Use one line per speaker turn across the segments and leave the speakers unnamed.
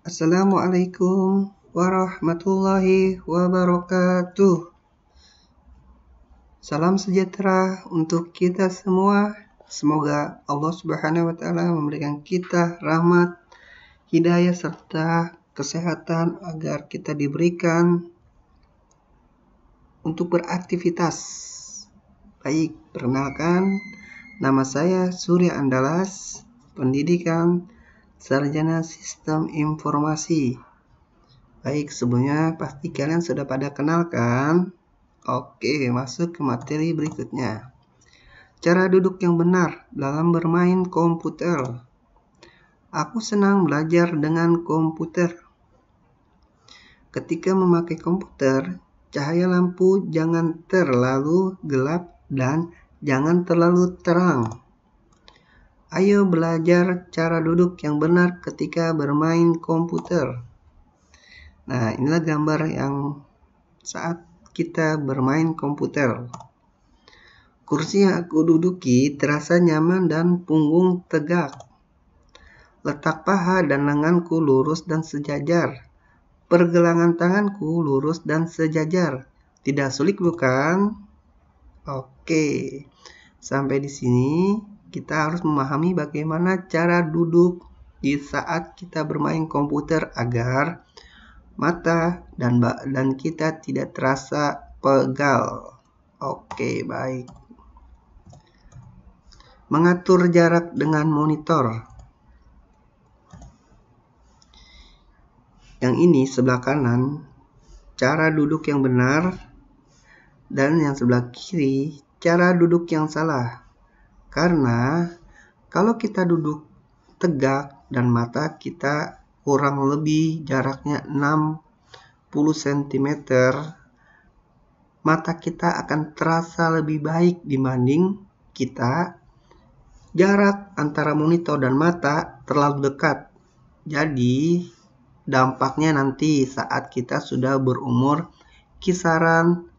Assalamualaikum warahmatullahi wabarakatuh. Salam sejahtera untuk kita semua. Semoga Allah Subhanahu wa taala memberikan kita rahmat, hidayah serta kesehatan agar kita diberikan untuk beraktivitas. Baik, perkenalkan nama saya Surya Andalas, pendidikan sarjana sistem informasi. Baik, sebelumnya pasti kalian sudah pada kenal kan? Oke, masuk ke materi berikutnya. Cara duduk yang benar dalam bermain komputer. Aku senang belajar dengan komputer. Ketika memakai komputer, cahaya lampu jangan terlalu gelap dan jangan terlalu terang. Ayo belajar cara duduk yang benar ketika bermain komputer. Nah, inilah gambar yang saat kita bermain komputer. Kursi yang aku duduki terasa nyaman dan punggung tegak. Letak paha dan lenganku lurus dan sejajar. Pergelangan tanganku lurus dan sejajar. Tidak sulit bukan? Oke. Sampai di sini kita harus memahami bagaimana cara duduk di saat kita bermain komputer agar mata dan dan kita tidak terasa pegal. Oke, baik. Mengatur jarak dengan monitor. Yang ini sebelah kanan, cara duduk yang benar dan yang sebelah kiri, cara duduk yang salah. Karena kalau kita duduk tegak dan mata kita kurang lebih jaraknya 60 cm, mata kita akan terasa lebih baik dibanding kita jarak antara monitor dan mata terlalu dekat. Jadi, dampaknya nanti saat kita sudah berumur kisaran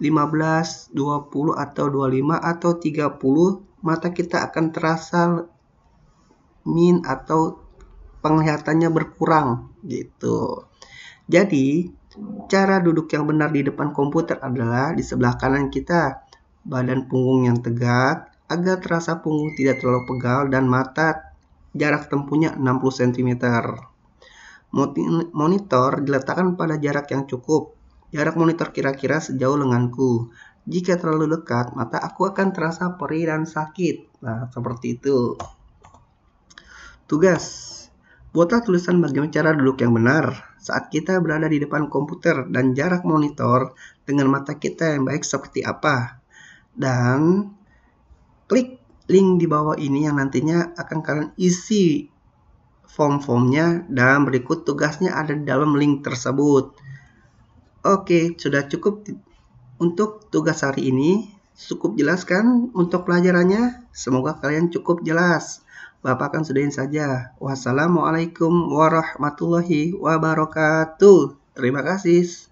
15, 20 atau 25 atau 30 mata kita akan terasa min atau penglihatannya berkurang gitu. Jadi cara duduk yang benar di depan komputer adalah di sebelah kanan kita badan punggung yang tegak agar terasa punggung tidak terlalu pegal dan mata jarak tempuhnya 60 cm. Monitor diletakkan pada jarak yang cukup Jarak monitor kira-kira sejauh lenganku. Jika terlalu dekat, mata aku akan terasa perih dan sakit. Nah, seperti itu. Tugas. Buatlah tulisan bagaimana cara duduk yang benar saat kita berada di depan komputer dan jarak monitor dengan mata kita yang baik seperti apa. Dan klik link di bawah ini yang nantinya akan kalian isi form-formnya dan berikut tugasnya ada di dalam link tersebut. Oke, sudah cukup untuk tugas hari ini. Cukup jelaskan untuk pelajarannya? Semoga kalian cukup jelas. Bapak akan sudahin saja. Wassalamualaikum warahmatullahi wabarakatuh. Terima kasih.